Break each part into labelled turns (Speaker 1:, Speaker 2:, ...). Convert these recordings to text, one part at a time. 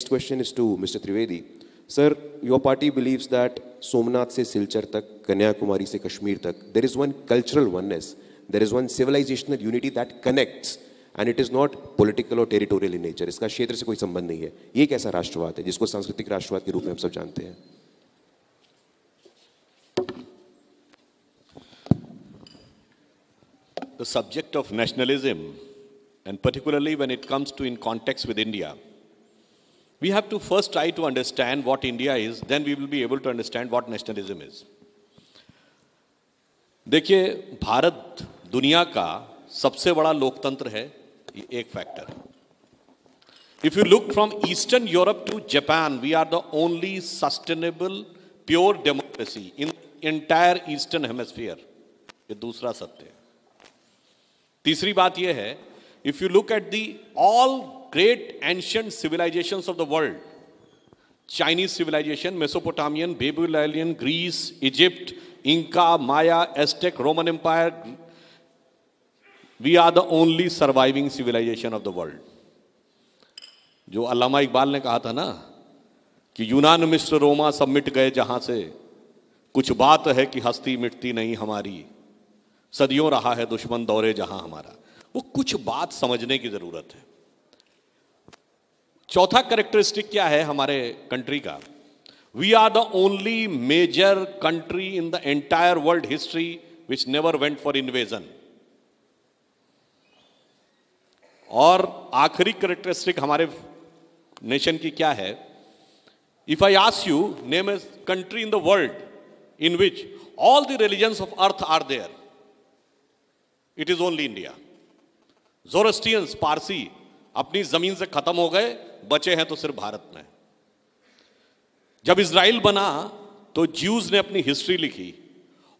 Speaker 1: Next question is to Mr. Trivedi. Sir, your party believes that Somnath se Silchar tak, Kanyakumari se Kashmir tak, there is one cultural oneness, there is one civilizational unity that connects and it is not political or territorial in nature. इसका क्षेत्र से कोई संबंध नहीं है ये एक ऐसा राष्ट्रवाद है जिसको सांस्कृतिक राष्ट्रवाद के रूप में हम सब जानते हैं The subject of nationalism and particularly when it comes to in context with India We have to first try to understand what India is, then we will be able to understand what nationalism is. देखिए भारत दुनिया का सबसे बड़ा लोकतंत्र है ये एक factor if you look from Eastern Europe to Japan we are the only sustainable pure democracy in entire Eastern hemisphere ये दूसरा सत्य है तीसरी बात यह है if you look at the all great ancient civilizations of the world Chinese civilization, Mesopotamian, Babylonian, Greece, Egypt, Inca, Maya, Aztec, Roman Empire. We are the only surviving civilization of the world. जो अलामा इकबाल ने कहा था ना कि यूनान मिस्र रोमा सब मिट गए जहां से कुछ बात है कि हस्ती मिटती नहीं हमारी सदियों रहा है दुश्मन दौरे जहां हमारा वो कुछ बात समझने की ज़रूरत है चौथा करेक्टरिस्टिक क्या है हमारे कंट्री का we are the only major country in the entire world history which never went for invasion और आखिरी करेक्टरिस्टिक हमारे नेशन की क्या है if I ask you name a country in the world in which all the religions of earth are there it is only India Zoroastrians Parsi अपनी जमीन से खत्म हो गए बचे हैं तो सिर्फ भारत में जब इसराइल बना तो ज्यूज ने अपनी हिस्ट्री लिखी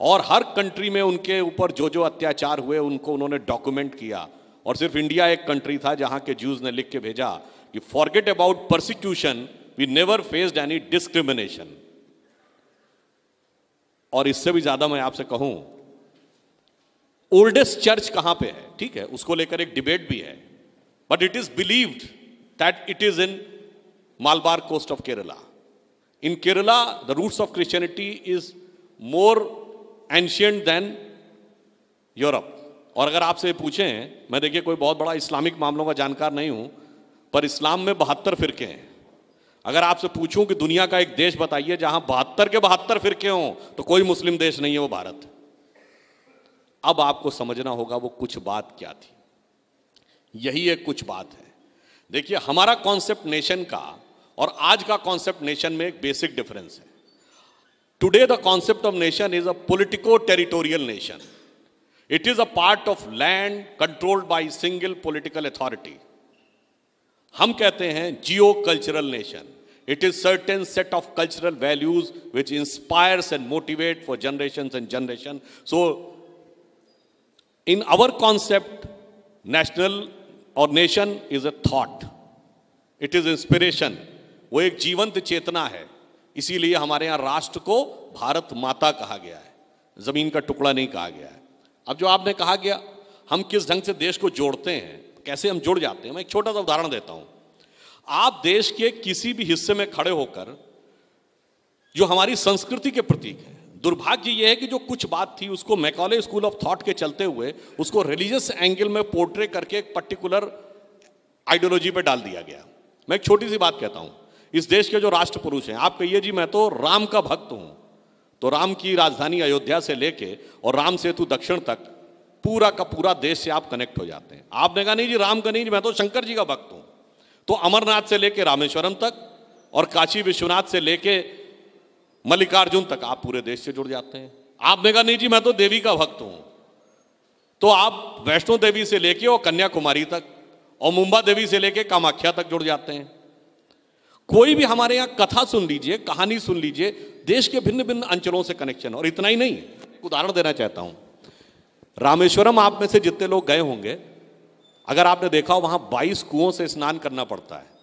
Speaker 1: और हर कंट्री में उनके ऊपर जो जो अत्याचार हुए उनको उन्होंने डॉक्यूमेंट किया और सिर्फ इंडिया एक कंट्री था जहां के ज्यूज ने लिख के भेजा कि forget about persecution we never faced any discrimination और इससे भी ज्यादा मैं आपसे कहूं ओल्डेस्ट चर्च कहां पे है ठीक है उसको लेकर एक डिबेट भी है but it is believed that it is in Malabar coast of Kerala. In Kerala, the roots of Christianity is more ancient than Europe और अगर आपसे पूछें मैं देखिए कोई बहुत बड़ा इस्लामिक मामलों का जानकार नहीं हूं पर इस्लाम में बहत्तर फिरके हैं अगर आपसे पूछूं कि दुनिया का एक देश बताइए जहां बहत्तर के बहत्तर फिरके हों तो कोई मुस्लिम देश नहीं है वो भारत अब आपको समझना होगा वो कुछ बात क्या थी यही एक कुछ बात है देखिए हमारा कॉन्सेप्ट नेशन का और आज का कॉन्सेप्ट नेशन में एक बेसिक डिफरेंस है today the concept of nation is a politico territorial nation it is a part of land controlled by single political authority हम कहते हैं geo cultural nation it is certain set of cultural values which inspires and motivate for generation and generation so in our concept national और nation is a thought it is inspiration वो एक जीवंत चेतना है इसीलिए हमारे यहां राष्ट्र को भारत माता कहा गया है जमीन का टुकड़ा नहीं कहा गया है अब जो आपने कहा गया हम किस ढंग से देश को जोड़ते हैं कैसे हम जुड़ जाते हैं मैं एक छोटा सा उदाहरण देता हूं आप देश के किसी भी हिस्से में खड़े होकर जो हमारी संस्कृति के प्रतीक है दुर्भाग्य ये है कि जो कुछ बात थी उसको मैकॉले स्कूल ऑफ थॉट के चलते हुए उसको रिलीजियस एंगल में पोर्ट्रे करके एक पर्टिकुलर आइडियोलॉजी पे डाल दिया गया मैं एक छोटी सी बात कहता हूं इस देश के जो राष्ट्र पुरुष हैं आप कहिए जी मैं तो राम का भक्त हूं तो राम की राजधानी अयोध्या से लेके और राम सेतु दक्षिण तक पूरा का पूरा देश से आप कनेक्ट हो जाते हैं आपने कहा नहीं जी राम का नहीं जी मैं तो शंकर जी का भक्त हूं तो अमरनाथ से लेके रामेश्वरम तक और काशी विश्वनाथ से लेके मल्लिकार्जुन तक आप पूरे देश से जुड़ जाते हैं आपने कहा नहीं जी मैं तो देवी का भक्त हूं तो आप वैष्णो देवी से लेके और कन्याकुमारी तक और मुंबा देवी से लेके कामाख्या तक जुड़ जाते हैं कोई भी हमारे यहां कथा सुन लीजिए कहानी सुन लीजिए देश के भिन्न भिन्न अंचलों से कनेक्शन और इतना ही नहीं उदाहरण देना चाहता हूं रामेश्वरम आप में से जितने लोग गए होंगे अगर आपने देखा हो वहां बाईस कुओं से स्नान करना पड़ता है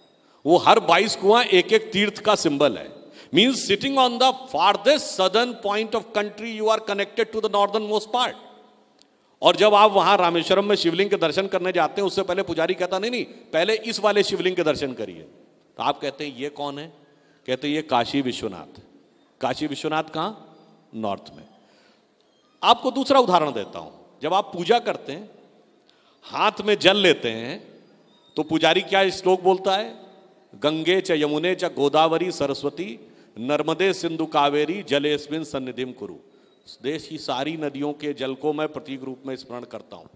Speaker 1: वो हर बाईस कुआं एक एक तीर्थ का सिंबल है means sitting on the farthest southern point of country you are connected to the northern most part और जब आप वहां रामेश्वरम में शिवलिंग के दर्शन करने जाते हैं उससे पहले पुजारी कहता नहीं नहीं पहले इस वाले शिवलिंग के दर्शन करिए तो आप कहते हैं ये कौन है कहते हैं ये काशी विश्वनाथ काशी विश्वनाथ कहां नॉर्थ में आपको दूसरा उदाहरण देता हूं जब आप पूजा करते हैं हाथ में जल लेते हैं तो पुजारी क्या श्लोक बोलता है गंगे च यमुने च गोदावरी सरस्वती नर्मदे सिंधु कावेरी जलेस्मिन सन्निधिम कुरु देश की सारी नदियों के जल को मैं प्रतीक रूप में स्मरण करता हूं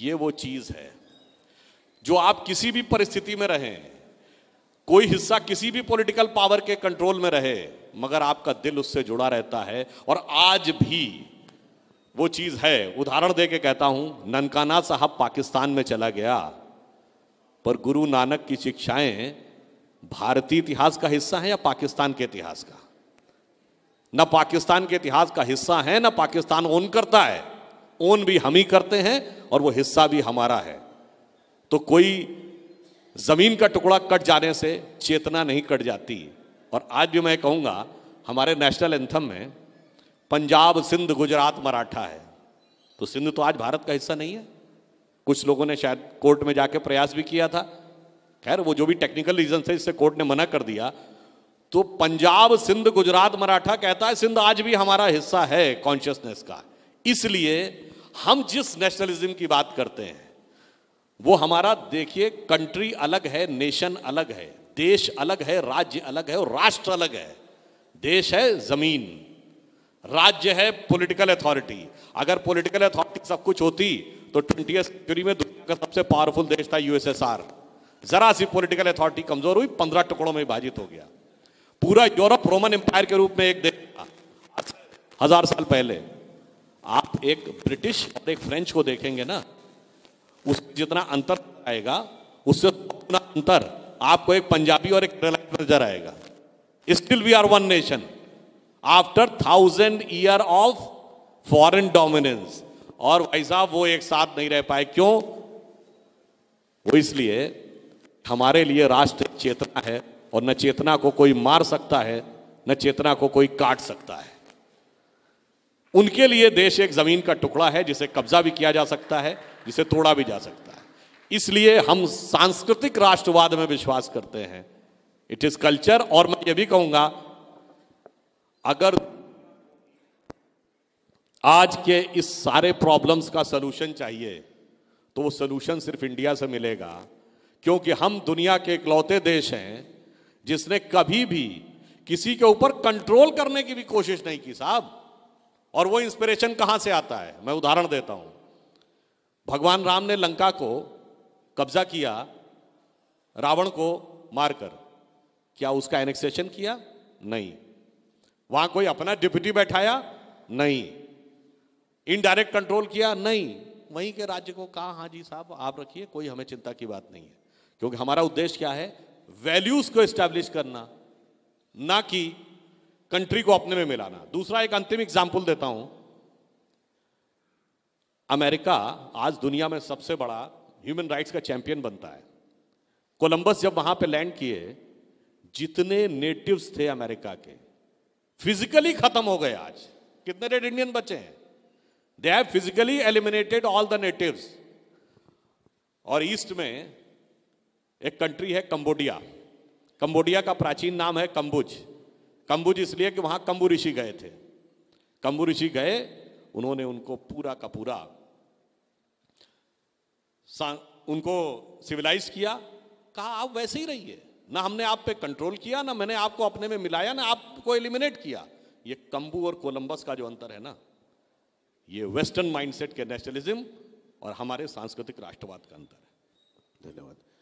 Speaker 1: ये वो चीज़ है जो आप किसी भी परिस्थिति में रहें कोई हिस्सा किसी भी पॉलिटिकल पावर के कंट्रोल में रहे मगर आपका दिल उससे जुड़ा रहता है और आज भी वो चीज़ है उदाहरण दे के कहता हूं ननकाना साहब पाकिस्तान में चला गया पर गुरु नानक की शिक्षाएं भारतीय इतिहास का हिस्सा है या पाकिस्तान के इतिहास का न पाकिस्तान के इतिहास का हिस्सा है न पाकिस्तान ओन करता है ओन भी हम ही करते हैं और वो हिस्सा भी हमारा है तो कोई जमीन का टुकड़ा कट जाने से चेतना नहीं कट जाती और आज भी मैं कहूंगा हमारे नेशनल एंथम में पंजाब सिंध गुजरात मराठा है तो सिंध तो आज भारत का हिस्सा नहीं है कुछ लोगों ने शायद कोर्ट में जाके प्रयास भी किया था खैर वो जो भी टेक्निकल रीजन से इससे कोर्ट ने मना कर दिया तो पंजाब सिंध गुजरात मराठा कहता है सिंध आज भी हमारा हिस्सा है कॉन्शियसनेस का इसलिए हम जिस नेशनलिज्म की बात करते हैं वो हमारा देखिए कंट्री अलग है नेशन अलग है देश अलग है राज्य अलग है और राष्ट्र अलग है देश है जमीन राज्य है पॉलिटिकल अथॉरिटी अगर पॉलिटिकल अथॉरिटी सब कुछ होती तो ट्वेंटी सेंचुरी में दुनिया का सबसे पावरफुल देश था यूएसएसआर जरा सी पॉलिटिकल अथॉरिटी कमजोर हुई पंद्रह टुकड़ों में विभाजित हो गया पूरा यूरोप रोमन एम्पायर के रूप में एक देश हजार साल पहले आप एक ब्रिटिश और एक फ्रेंच को देखेंगे ना उस जितना अंतर आएगा उससे उतना अंतर आपको एक पंजाबी और एक नजर आएगा still we are one nation after thousand year of foreign dominance और भाई साहब वो एक साथ नहीं रह पाए क्यों वो इसलिए हमारे लिए राष्ट्र चेतना है और न चेतना को कोई मार सकता है न चेतना को कोई काट सकता है उनके लिए देश एक जमीन का टुकड़ा है जिसे कब्जा भी किया जा सकता है जिसे तोड़ा भी जा सकता है इसलिए हम सांस्कृतिक राष्ट्रवाद में विश्वास करते हैं इट इज कल्चर और मैं ये भी कहूंगा अगर आज के इस सारे प्रॉब्लम्स का सलूशन चाहिए तो वो सलूशन सिर्फ इंडिया से मिलेगा क्योंकि हम दुनिया के इकलौते देश हैं जिसने कभी भी किसी के ऊपर कंट्रोल करने की भी कोशिश नहीं की साहब और वो इंस्पिरेशन कहां से आता है मैं उदाहरण देता हूं भगवान राम ने लंका को कब्जा किया रावण को मारकर क्या उसका एनेक्सेशन किया नहीं वहां कोई अपना डिप्यूटी बैठाया नहीं इनडायरेक्ट कंट्रोल किया नहीं वहीं के राज्य को कहा हाँ जी साहब आप रखिए कोई हमें चिंता की बात नहीं है क्योंकि हमारा उद्देश्य क्या है वैल्यूज को एस्टैब्लिश करना ना कि कंट्री को अपने में मिलाना दूसरा एक अंतिम एग्जाम्पल देता हूं अमेरिका आज दुनिया में सबसे बड़ा ह्यूमन राइट्स का चैंपियन बनता है कोलंबस जब वहां पे लैंड किए जितने नेटिव्स थे अमेरिका के फिजिकली खत्म हो गए आज कितने रेड इंडियन बचे हैं they have physically eliminated all the natives और ईस्ट में एक कंट्री है कंबोडिया कंबोडिया का प्राचीन नाम है कंबुज कंबुज इसलिए कि वहां कंबू ऋषि गए थे कंबू ऋषि गए उन्होंने उनको पूरा का पूरा उनको सिविलाइज किया कहा आप वैसे ही रहिए ना हमने आप पे कंट्रोल किया ना मैंने आपको अपने में मिलाया ना आपको एलिमिनेट किया ये कंबू और कोलंबस का जो अंतर है ना ये वेस्टर्न माइंडसेट के नेशनलिज्म और हमारे सांस्कृतिक राष्ट्रवाद का अंतर है धन्यवाद